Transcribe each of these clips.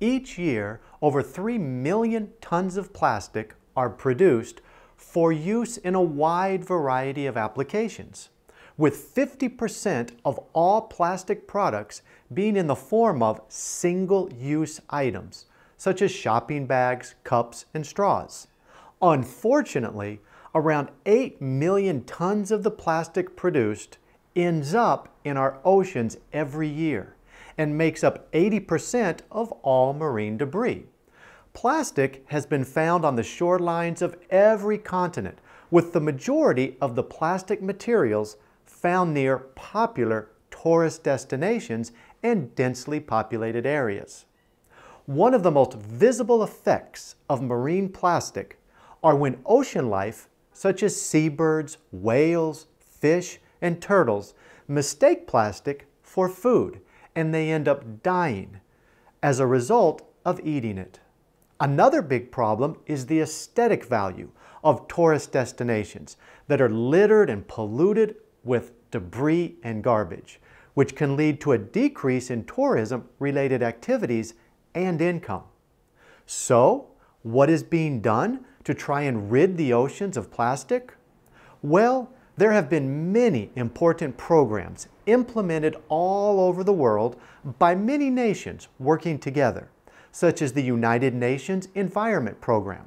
Each year, over 3 million tons of plastic are produced for use in a wide variety of applications, with 50% of all plastic products being in the form of single-use items, such as shopping bags, cups, and straws. Unfortunately, around 8 million tons of the plastic produced ends up in our oceans every year and makes up 80% of all marine debris. Plastic has been found on the shorelines of every continent, with the majority of the plastic materials found near popular tourist destinations and densely populated areas. One of the most visible effects of marine plastic are when ocean life, such as seabirds, whales, fish, and turtles, mistake plastic for food and they end up dying as a result of eating it. Another big problem is the aesthetic value of tourist destinations that are littered and polluted with debris and garbage, which can lead to a decrease in tourism-related activities and income. So, what is being done to try and rid the oceans of plastic? Well, there have been many important programs implemented all over the world by many nations working together, such as the United Nations Environment Program.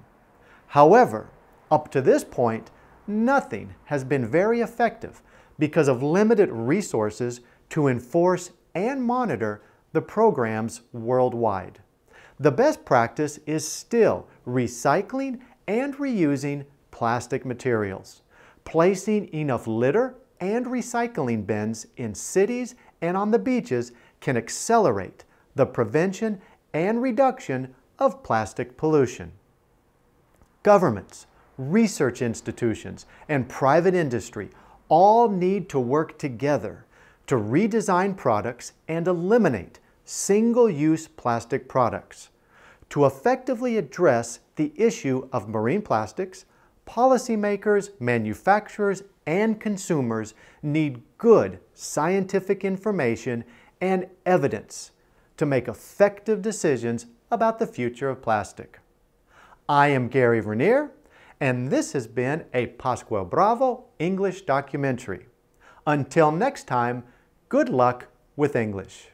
However, up to this point, nothing has been very effective because of limited resources to enforce and monitor the programs worldwide. The best practice is still recycling and reusing plastic materials. Placing enough litter and recycling bins in cities and on the beaches can accelerate the prevention and reduction of plastic pollution. Governments, research institutions, and private industry all need to work together to redesign products and eliminate single-use plastic products. To effectively address the issue of marine plastics, policymakers, manufacturers, and consumers need good scientific information and evidence to make effective decisions about the future of plastic. I am Gary Vernier, and this has been a Pasquale Bravo English documentary. Until next time, good luck with English.